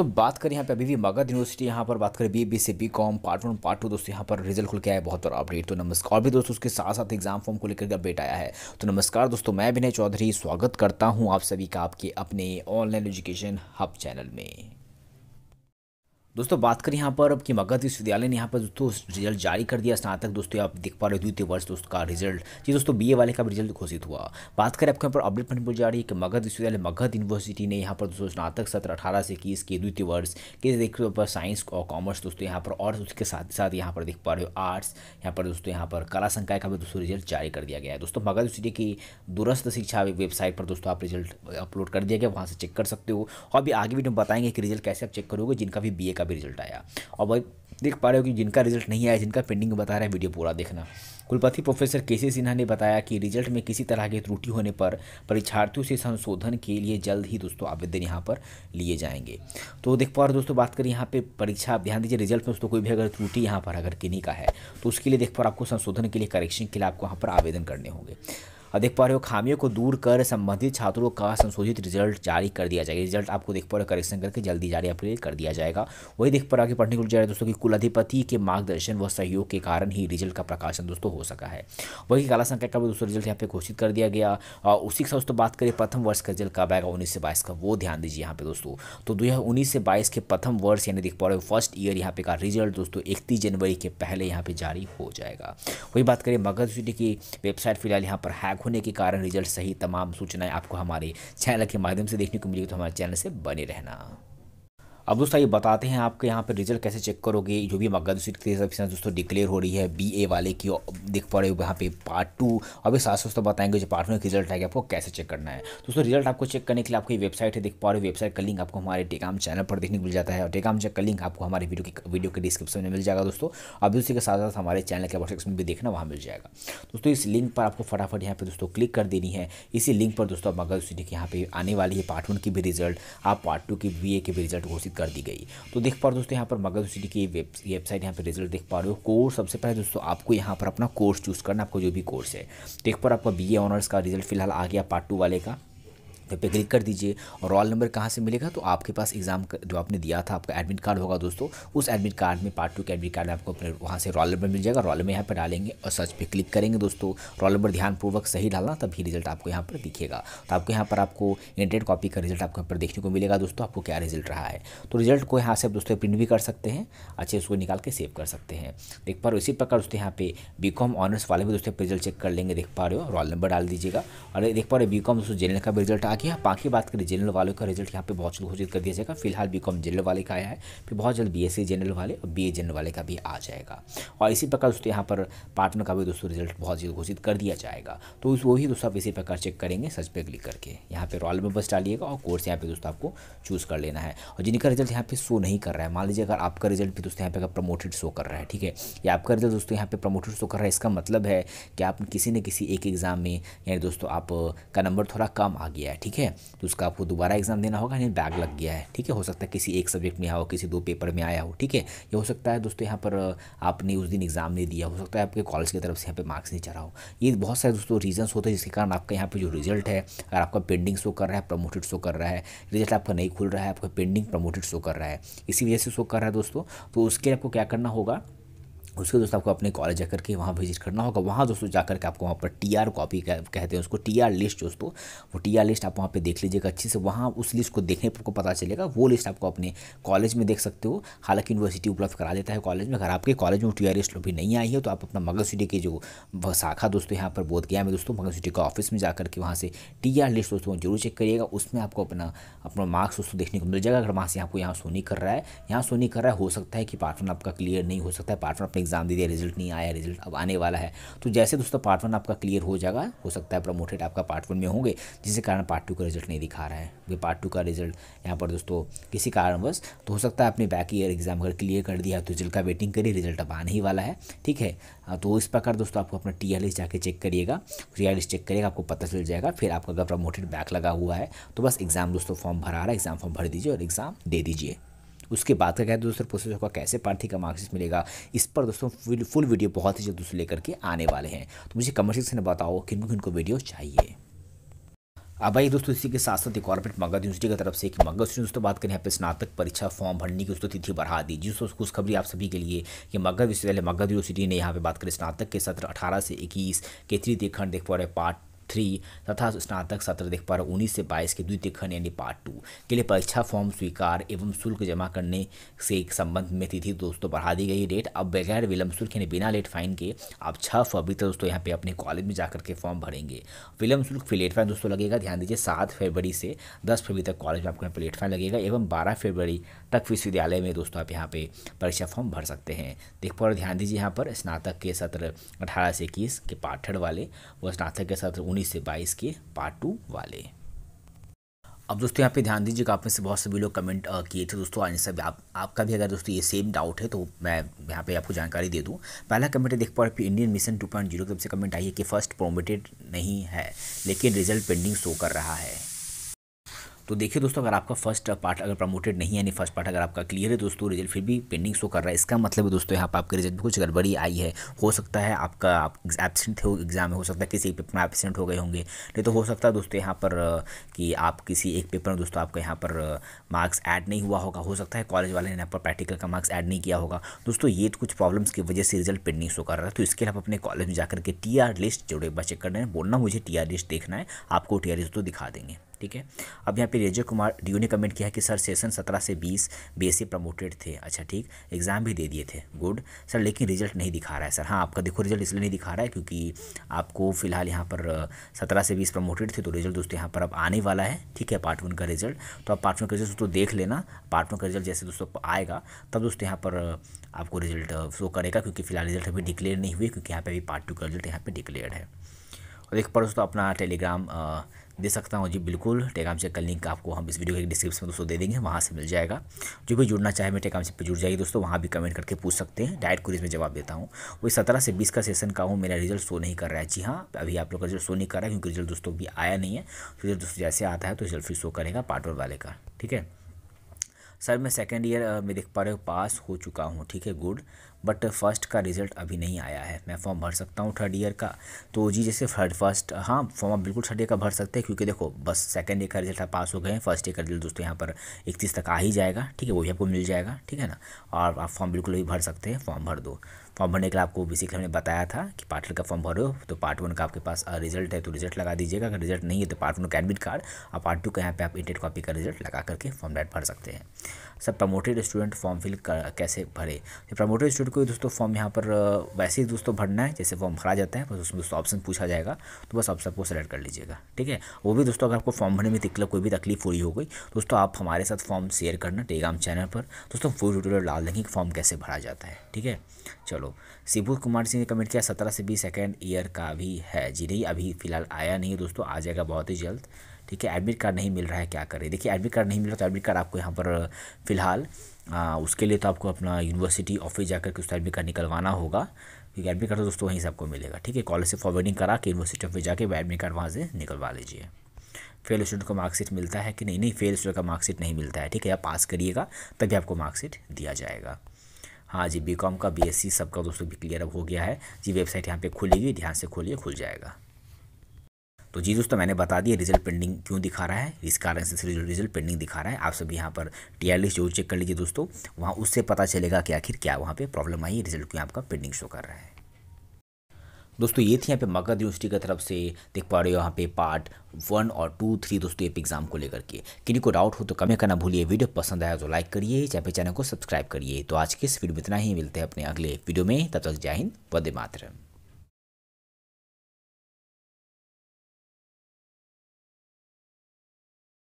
तो बात करें यहाँ पे अभी भी मगध यूनिवर्सिटी यहाँ पर बात करें बी बी से B com part one part two दोस्तों यहाँ पर रिजल्ट खुल के आया बहुत बड़ा अपडेट तो नमस्कार और भी दोस्तों उसके साथ साथ एग्जाम फॉर्म को लेकर के अपडेट आया है तो नमस्कार दोस्तों मैं विनय चौधरी स्वागत करता हूँ आप सभी का आपके अपने ऑनलाइन एजुकेशन हब चैनल में दोस्तों बात करें यहाँ पर अब की मगध विश्वविद्यालय ने यहाँ पर दोस्तों रिजल्ट जारी कर दिया स्नातक दोस्तों आप देख पा रहे हो द्वितीय वर्ष दोस्तों का रिजल्ट जी दोस्तों बीए वाले का रिजल्ट घोषित हुआ बात करें आपके यहाँ पर अपडेट पढ़ने बोल जा रही है कि मगध विश्वविद्यालय मगध यूनिवर्सिटी ने यहाँ पर दोस्तों स्नातक सत्र अठारह से इक्कीस के द्वितीय वर्ष के देख पर साइंस और कॉमर्स दोस्तों यहाँ पर और उसके साथ ही साथ यहाँ पर देख पा रहे हो आर्ट्स यहाँ पर दोस्तों यहाँ पर कला संकाय का भी दोस्तों रिजल्ट जारी कर दिया गया है दोस्तों मगध यूनिवर्सिटी की दूरस्थ शिक्षा वेबसाइट पर दोस्तों आप रिजल्ट अपलोड कर दिया गया वहाँ से चेक कर सकते हो और अभी आगे भी हम बताएंगे कि रिजल्ट कैसे आप चेक करोगे जिनका भी बी का भी रिजल्ट आया और भाई देख पा रहे हो कि जिनका रिजल्ट नहीं आया जिनका पेंडिंग बता रहा है वीडियो पूरा देखना कुलपति प्रोफेसर के सी सिन्हा ने बताया कि रिजल्ट में किसी तरह की त्रुटि होने पर परीक्षार्थियों से संशोधन के लिए जल्द ही दोस्तों आवेदन यहां पर लिए जाएंगे तो देख पा रहे दोस्तों बात करें यहां पे परीक्षा आप ध्यान दीजिए रिजल्ट में दोस्तों कोई भी अगर त्रुटि यहाँ पर अगर किन्हीं का है तो उसके लिए देख पा आपको संशोधन के लिए करेक्शन के लिए आपको यहाँ पर आवेदन करने होंगे देख पा रहे हो खामियों को दूर कर संबंधित छात्रों का संशोधित रिजल्ट जारी कर दिया जाएगा रिजल्ट आपको देख पा रहे हो करेक्शन करके जल्दी जारी अपने कर दिया जाएगा वही देख पा रहे हो आगे पढ़ने को जाए दोस्तों की कुलाधिपति के मार्गदर्शन व सहयोग के कारण ही रिजल्ट का प्रकाशन दोस्तों हो सका है वही काला संख्या का भी दोस्तों रिजल्ट यहाँ पे घोषित कर दिया गया और उसी के साथ दोस्तों बात करें प्रथम वर्ष का रिजल्ट कब आएगा उन्नीस से बाईस का वो ध्यान दीजिए यहाँ पे दोस्तों तो दो से बाईस के प्रथम वर्ष यानी देख पा रहे हो फर्स्ट ईयर यहाँ पे का रिजल्ट दोस्तों इकतीस जनवरी के पहले यहाँ पे जारी हो जाएगा वही बात करें मगध यूनिवर्सिटी की वेबसाइट फिलहाल यहाँ पर हैक ट्रैक होने के कारण रिजल्ट सही तमाम सूचनाएं आपको हमारे चैनल के माध्यम से देखने को मिलेगी तो हमारे चैनल से बने रहना अब दोस्तों ये बताते हैं आपके यहाँ पर रिजल्ट कैसे चेक करोगे जो भी मगधुसूरी तेईस दोस्तों डिक्लेयर हो रही है बी ए वाले की दिख पा रहे हो यहाँ पे पार्ट टू अभी साथ साथ तो बताएंगे जो पार्ट में रिजल्ट आएगा आपको कैसे चेक करना है दोस्तों रिजल्ट आपको चेक करने के लिए आपकी वेबसाइट है दिख पा रहे हो वेबसाइट का लिंक आपको हमारे टेकाम चैनल पर देखने को मिल जाता है और टेकाम चेक का लिंक आपको हमारे वीडियो के वीडियो के डिस्क्रिप्शन में मिल जाएगा दोस्तों अभी उसी के साथ साथ हमारे चैनल के सेक्शन में भी देखना वहाँ मिल जाएगा दोस्तों इस लिंक पर आपको फटाफट यहाँ पर दोस्तों क्लिक कर देनी है इसी लिंक पर दोस्तों मगधुसूरी के यहाँ पर आने वाली है पार्ट वन की भी रिजल्ट आप पार्ट टू की बी ए के भी रिजल्ट घोषित घोषित कर दी गई तो देख पा रहे हो दोस्तों यहाँ पर मगध यूनिवर्सिटी की वेबसाइट यहाँ पर रिजल्ट देख पा रहे हो कोर्स सबसे पहले दोस्तों आपको यहाँ पर अपना कोर्स चूज़ करना आपको जो भी कोर्स है देख पा रहे आपका बी ऑनर्स का रिजल्ट फिलहाल आ गया पार्ट टू वाले का पे क्लिक कर दीजिए और रोल नंबर कहाँ से मिलेगा तो आपके पास एग्ज़ाम जो आपने दिया था आपका एडमिट कार्ड होगा दोस्तों उस एडमिट कार्ड में पार्ट टू के एडमिट कार्ड आपको अपने वहाँ से रोल नंबर मिल जाएगा रोल नंबर यहाँ पर डालेंगे और सर्च पर क्लिक करेंगे दोस्तों रोल नंबर ध्यानपूर्वक सही डालना तभी रिजल्ट आपको यहाँ पर दिखेगा तो आपको यहाँ पर आपको इंटरनेट कॉपी का रिजल्ट आपको यहाँ पर देखने को मिलेगा दोस्तों आपको क्या रिजल्ट रहा है तो रिजल्ट को यहाँ से आप दोस्तों प्रिंट भी कर सकते हैं अच्छे उसको निकाल के सेव कर सकते हैं देख पा रहे हो इसी प्रकार दोस्तों यहाँ पे बी कॉम ऑनर्स वाले भी दोस्तों रिजल्ट चेक कर लेंगे देख पा रहे हो रोल नंबर डाल दीजिएगा और देख पा रहे हो बी कॉम दोस्तों जेनरल का रिजल्ट आ बाकी यहाँ बाकी बात करें जनरल वालों का रिजल्ट यहाँ पे बहुत जल्द घोषित कर दिया जाएगा फिलहाल बी कॉम जनरल वाले का आया है फिर बहुत जल्द बी एस सी जनरल वाले और बी ए जनरल वाले का भी आ जाएगा और इसी प्रकार दोस्तों यहाँ पर पार्टनर का भी दोस्तों रिजल्ट बहुत जल्द घोषित कर दिया जाएगा तो उस वही दोस्तों आप इसी प्रकार चेक करेंगे सच पे क्लिक करके यहाँ पर रॉयल में बस डालिएगा और कोर्स यहाँ पर दोस्तों आपको चूज़ कर लेना है और जिनका रिजल्ट यहाँ पर शो नहीं कर रहा है मान लीजिए अगर आपका रिजल्ट भी दोस्तों यहाँ पे अगर प्रमोटेड शो कर रहा है ठीक है या आपका रिजल्ट दोस्तों यहाँ पर प्रमोटेड शो कर रहा है इसका मतलब है कि आप किसी न किसी एक एग्ज़ाम में यानी दोस्तों आप का नंबर थोड़ा कम आ गया है ठीक ठीक है तो उसका आपको दोबारा एग्जाम देना होगा यानी बैग लग गया है ठीक है हो सकता है किसी एक सब्जेक्ट में आया हो किसी दो पेपर में आया हो ठीक है ये हो सकता है दोस्तों यहाँ पर आपने उस दिन एग्ज़ाम नहीं दिया हो सकता है आपके कॉलेज की तरफ से यहाँ पर मार्क्स नहीं चढ़ा हो ये बहुत सारे दोस्तों रीजन्स होते हैं जिसके कारण आपका यहाँ पर जो रिजल्ट है अगर आपका पेंडिंग शो कर रहा है प्रमोटेड शो कर रहा है रिजल्ट आपका नहीं खुल रहा है आपका पेंडिंग प्रमोटेड शो कर रहा है इसी वजह से शो कर रहा है दोस्तों तो उसके लिए आपको क्या करना होगा उसके दोस्तों आपको अपने कॉलेज जाकर के वहाँ विजिट करना होगा वहाँ दोस्तों जाकर के आपको वहाँ पर टी आर कॉपी कहते हैं उसको टी आर लिस्ट दोस्तों वो टी आर लिस्ट आप वहाँ पे देख लीजिएगा अच्छे से वहाँ उस लिस्ट को देखने पर आपको पता चलेगा वो लिस्ट आपको अपने कॉलेज में देख सकते हो हालांकि यूनिवर्सिटी उपलब्ध करा देता है कॉलेज में अगर आपके कॉलेज में टी आर लिस्ट भी नहीं आई है तो आप अपना मगध सिटी की जो शाखा दोस्तों यहाँ पर बोधगया में दोस्तों मगध सिटी का ऑफिस में जाकर के वहाँ से टी आर लिस्ट दोस्तों जरूर चेक करिएगा उसमें आपको अपना अपना मार्क्स दोस्तों देखने को मिल जाएगा अगर वहाँ से आपको यहाँ सोनी कर रहा है यहाँ सोनी कर रहा है हो सकता है कि पार्टनर आपका क्लियर नहीं हो सकता है पार्टनर अपने एग्ज़ाम दे दिया रिजल्ट नहीं आया रिजल्ट अब आने वाला है तो जैसे दोस्तों पार्ट वन आपका क्लियर हो जाएगा हो सकता है प्रमोटेड आपका पार्ट वन में होंगे जिसके कारण पार्ट टू का रिजल्ट नहीं दिखा रहा है वे पार्ट टू का रिजल्ट यहाँ पर दोस्तों किसी कारणवश तो हो सकता है आपने बैक ईयर एग्जाम अगर क्लियर कर दिया तो रिजल्ट का वेटिंग करिए रिजल्ट अब आने ही वाला है ठीक है हाँ, तो इस प्रकार दोस्तों आपको अपना टी जाके चेक करिएगा टी चेक करिएगा आपको पता चल जाएगा फिर आपका अगर प्रमोटेड बैक लगा हुआ है तो बस एग्ज़ाम दोस्तों फॉर्म भरा रहा है एग्ज़ाम फॉर्म भर दीजिए और एग्ज़ाम दे दीजिए उसके बाद का कहते दोस्तों प्रोसेस होगा कैसे प्रार्थी का मार्क्सिस मिलेगा इस पर दोस्तों फुल वीडियो बहुत ही जल्द लेकर के आने वाले हैं तो मुझे कमेंट सेक्शन में बताओ किन किनको वीडियो चाहिए अब भाई दोस्तों इसी के साथ साथ एक कॉर्पोरेट मगध यूनिवर्सिटी की तरफ से एक मगध यूनिवर्सिटी दोस्तों बात करें यहाँ पे स्नातक परीक्षा फॉर्म भरने की दोस्तों तिथि बढ़ा दी जिस जिसको खुशखबरी आप सभी के लिए कि मगध विश्वविद्यालय मगध यूनिवर्सिटी ने यहाँ पे बात करें स्नातक के सत्र 18 से 21 के तृतीय खंड देख पा रहे पार्ट थ्री तथा स्नातक सत्र देख पा उन्नीस से बाईस के द्वितीय खंड यानी पार्ट टू के लिए परीक्षा फॉर्म स्वीकार एवं शुल्क जमा करने से एक संबंध में तिथि दोस्तों बढ़ा दी गई डेट अब बगैर विलंब शुल्क यानी बिना लेट फाइन के आप छः फरवरी तक दोस्तों यहाँ पे अपने कॉलेज में जाकर के फॉर्म भरेंगे विलंब शुल्क फिर लेट फाइन दोस्तों लगेगा ध्यान दीजिए सात फरवरी से दस फरवरी तक कॉलेज में आपको यहाँ पर लेट फाइन लगेगा एवं बारह फरवरी तक विश्वविद्यालय में दोस्तों आप यहाँ पर परीक्षा फॉर्म भर सकते हैं देख पा ध्यान दीजिए यहाँ पर स्नातक के सत्र अठारह से इक्कीस के पाठड़ वाले व स्नातक के सत्र उन्नीस 19 से बाईस के पार्ट टू वाले अब दोस्तों यहाँ पे ध्यान दीजिएगा आप में से बहुत सभी लोग कमेंट किए थे दोस्तों आने से आप आपका भी अगर दोस्तों ये सेम डाउट है तो मैं यहाँ पे आपको जानकारी दे दूँ पहला कमेंट है देख पा रहे इंडियन मिशन 2.0 पॉइंट जीरो से कमेंट आई है कि फर्स्ट प्रोमेटेड नहीं है लेकिन रिजल्ट पेंडिंग शो कर रहा है तो देखिए दोस्तों अगर आपका फर्स्ट पार्ट अगर प्रमोटेड नहीं है यानी फर्स्ट पार्ट अगर आपका क्लियर है दोस्तों रिजल्ट फिर भी पेंडिंग शो कर रहा है इसका मतलब है दोस्तों यहाँ पर आपके रिजल्ट में कुछ गड़बड़ी आई है हो सकता है आपका आप एबसेंट हो एग्जाम में हो सकता है किसी पेपर में एबसेंट हो गए होंगे नहीं तो हो सकता है दोस्तों यहाँ पर कि आप किसी एक पेपर में दोस्तों आपका यहाँ पर मार्क्स ऐड नहीं हुआ होगा हो सकता है कॉलेज वाले ने यहाँ पर प्रैक्टिकल का मार्क्स ऐड नहीं किया होगा दोस्तों ये कुछ प्रॉब्लम्स की वजह से रिजल्ट पेंडिंग शो कर रहा है तो इसके लिए अपने कॉलेज में जाकर के टी लिस्ट जोड़े बच्चे करने बोलना मुझे टी लिस्ट देखना है आपको टी लिस्ट तो दिखा देंगे ठीक है अब यहाँ पे रेजय कुमार डी ने कमेंट किया है कि सर सेशन सत्रह से बीस बेसिक प्रमोटेड e थे अच्छा ठीक एग्ज़ाम भी दे दिए थे गुड सर लेकिन रिजल्ट नहीं दिखा रहा है सर हाँ आपका देखो रिजल्ट इसलिए नहीं दिखा रहा है क्योंकि आपको फिलहाल यहाँ पर सत्रह से बीस प्रमोटेड थे तो रिजल्ट दोस्तों यहाँ पर अब आने वाला है ठीक है पार्ट वन का रिजल्ट तो आप पार्ट वन का रिजल्ट दोस्तों देख लेना पार्ट वन का रिजल्ट जैसे दोस्तों आएगा तब दोस्तों यहाँ पर आपको रिजल्ट शो करेगा क्योंकि फिलहाल रिजल्ट अभी डिक्लेयर नहीं हुए क्योंकि यहाँ पर अभी पार्ट टू का रिजल्ट यहाँ पर डिक्लेयर है और एक पर दोस्तों अपना टेलीग्राम दे सकता हूँ जी बिल्कुल टेलीग्राम से का लिंक आपको हम इस वीडियो के डिस्क्रिप्शन में दोस्तों दे देंगे वहाँ से मिल जाएगा जो भी जुड़ना चाहे मैं टेलीग्राम से पर जुड़ जाएगी दोस्तों वहाँ भी कमेंट करके पूछ सकते हैं डायरेक्ट क्वेरीज में जवाब देता हूँ वही सत्रह से बीस का सेशन का हूँ मेरा रिजल्ट शो नहीं कर रहा है जी हाँ अभी आप लोग का रिजल्ट शो नहीं कर रहा है क्योंकि रिजल्ट दोस्तों भी आया नहीं है रिजल्ट तो दोस्तों जैसे आता है तो रिजल्ट फिर शो करेगा पार्ट वन वाले का ठीक है सर मैं सेकेंड ईयर में देख पा रहे हो पास हो चुका हूँ ठीक है गुड बट फर्स्ट का रिज़ल्ट अभी नहीं आया है मैं फॉर्म भर सकता हूँ थर्ड ईयर का तो जी जैसे थर्ड फर्स्ट हाँ फॉर्म आप बिल्कुल थर्ड ईयर का भर सकते हैं क्योंकि देखो बस सेकेंड ईयर का रिजल्ट आप पास हो गए हैं फर्स्ट ईयर का रिजल्ट दोस्तों यहाँ पर इकतीस तक आ ही जाएगा ठीक है वही आपको मिल जाएगा ठीक है ना और आप फॉर्म बिल्कुल भी भर सकते हैं फॉर्म भर दो फॉर्म भरने के लिए आपको बेसिकली हमने बताया था कि पार्ट का फॉर्म भरो तो पार्ट वन का आपके पास रिजल्ट है तो रिजल्ट लगा दीजिएगा अगर रिजल्ट नहीं है तो पार्ट वन का एडमिट कार्ड और पार्ट टू का यहाँ पर आप इंटेड कॉपी का रिजल्ट लगा करके फॉर्म डेट भर सकते हैं सब प्रमोटेड स्टूडेंट फॉर्म फिल कैसे भरे तो प्रमोटेड स्टूडेंट को दोस्तों फॉर्म यहाँ पर वैसे ही दोस्तों भरना है जैसे फॉर्म भरा जाता है बस उसमें दोस्तों ऑप्शन पूछा जाएगा तो बस आप सबको सेलेक्ट कर लीजिएगा ठीक है वो भी दोस्तों अगर आपको फॉर्म भरने में दिक्कत मतलब कोई भी तकलीफ हुई हो गई दोस्तों आप हमारे साथ फॉर्म शेयर करना टेलीग्राम चैनल पर दोस्तों फुल ट्यूटोरियल डाल देंगे कि फॉर्म कैसे भरा जाता है ठीक है चलो शिबू कुमार सिंह ने कमेंट किया सत्रह से बीस सेकेंड ईयर का भी है जी नहीं अभी फ़िलहाल आया नहीं है दोस्तों आ जाएगा बहुत ही जल्द ठीक है एडमिट कार्ड नहीं मिल रहा है क्या करें देखिए एडमिट कार्ड नहीं मिल रहा तो एडमिट कार्ड आपको यहाँ पर फ़िलहाल उसके लिए तो आपको अपना यूनिवर्सिटी ऑफिस जाकर के उसका एडमिट कार्ड निकलवाना होगा क्योंकि एडमिट कार्ड तो दोस्तों वहीं से आपको मिलेगा ठीक है कॉलेज से फॉरवर्डिंग करा के यूनिवर्सिटी ऑफिस जाके एडमिट कार्ड वहाँ से निकलवा लीजिए फेल स्टूडेंट को मार्कशीट मिलता है कि नहीं नहीं फेल स्टूडेंट का मार्कशीट नहीं मिलता है ठीक है आप पास करिएगा तभी आपको मार्कशीट दिया जाएगा हाँ जी बीकॉम का बीएससी सबका दोस्तों भी क्लियर अब हो गया है जी वेबसाइट यहाँ पे खुलेगी ध्यान से खोलिए खुल जाएगा तो जी दोस्तों मैंने बता दिया रिजल्ट पेंडिंग क्यों दिखा रहा है इस कारण से रिजल्ट पेंडिंग दिखा रहा है आप सभी यहाँ पर टी आर जरूर चेक कर लीजिए दोस्तों वहाँ उससे पता चलेगा कि आखिर क्या वहाँ पर प्रॉब्लम आई रिजल्ट क्यों आपका पेंडिंग शो कर रहा है दोस्तों ये थी यहाँ पे मगध यूनिवर्सिटी की तरफ से देख पा रहे हो यहाँ पे पार्ट वन और टू थ्री दोस्तों ये एग्जाम को लेकर के किन्हीं को डाउट हो तो कमेंट करना भूलिए वीडियो पसंद आया तो लाइक करिए चाहे पे चैनल को सब्सक्राइब करिए तो आज के इस वीडियो में इतना ही मिलते हैं अपने अगले वीडियो में तब तक जय हिंद वंदे मातरम